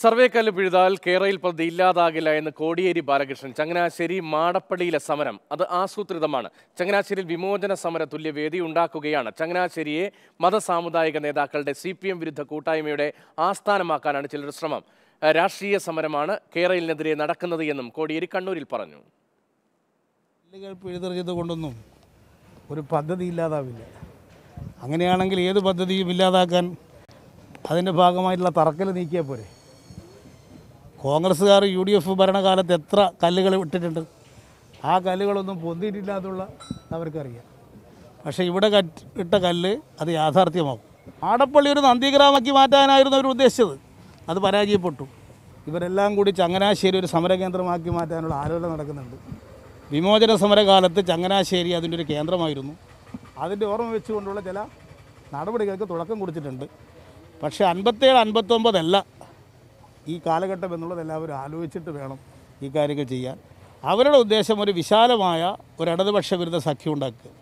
സർവേക്കല്ല് പിഴുതാൽ കേരളയിൽ പ്രതി ഇല്ലാതാകില്ല എന്ന് കോടിയേരി ബാലകൃഷ്ണൻ ചങ്ങനാശ്ശേരി മാടപ്പള്ളിയിലെ സമരം അത് ആസൂത്രിതമാണ് ചങ്ങനാശ്ശേരിയിൽ വിമോചന സമര തുല്യവേദി ഉണ്ടാക്കുകയാണ് ചങ്ങനാശ്ശേരിയെ മതസാമുദായിക നേതാക്കളുടെ സി പി എം വിരുദ്ധ കൂട്ടായ്മയുടെ ആസ്ഥാനമാക്കാനാണ് ചിലർ ശ്രമം രാഷ്ട്രീയ സമരമാണ് കേരളിനെതിരെ നടക്കുന്നത് എന്നും കോടിയേരി കണ്ണൂരിൽ പറഞ്ഞു കൊണ്ടൊന്നും ഒരു പദ്ധതി ഇല്ലാതാവില്ല അങ്ങനെയാണെങ്കിൽ ഏത് പദ്ധതിയും ഇല്ലാതാക്കാൻ അതിൻ്റെ ഭാഗമായിട്ടുള്ള തറക്കൽ നീക്കിയാൽ പോരെ കോൺഗ്രസ്സുകാർ യു ഡി എഫ് ഭരണകാലത്ത് എത്ര കല്ലുകൾ ഇട്ടിട്ടുണ്ട് ആ കല്ലുകളൊന്നും പൊന്തിയിട്ടില്ലാത്തുള്ള അവർക്കറിയാം പക്ഷേ ഇവിടെ ഇട്ട കല്ല് അത് യാഥാർത്ഥ്യമാകും ആടപ്പള്ളി ഒരു നന്ദിഗ്രാമാക്കി മാറ്റാനായിരുന്നു അവർ ഉദ്ദേശിച്ചത് അത് പരാജയപ്പെട്ടു ഇവരെല്ലാം കൂടി ചങ്ങനാശ്ശേരി ഒരു സമരകേന്ദ്രമാക്കി മാറ്റാനുള്ള ആലോചന നടക്കുന്നുണ്ട് വിമോചന സമരകാലത്ത് ചങ്ങനാശ്ശേരി അതിൻ്റെ ഒരു കേന്ദ്രമായിരുന്നു അതിൻ്റെ ഓർമ്മ വെച്ചുകൊണ്ടുള്ള ചില നടപടികൾക്ക് തുടക്കം കുറിച്ചിട്ടുണ്ട് പക്ഷേ അൻപത്തേഴ് അൻപത്തൊമ്പതല്ല ഈ കാലഘട്ടം എന്നുള്ളത് എല്ലാവരും ആലോചിച്ചിട്ട് വേണം ഈ കാര്യങ്ങൾ ചെയ്യാൻ അവരുടെ ഉദ്ദേശം ഒരു വിശാലമായ ഒരു ഇടതുപക്ഷ വിരുദ്ധ സഖ്യം ഉണ്ടാക്കുക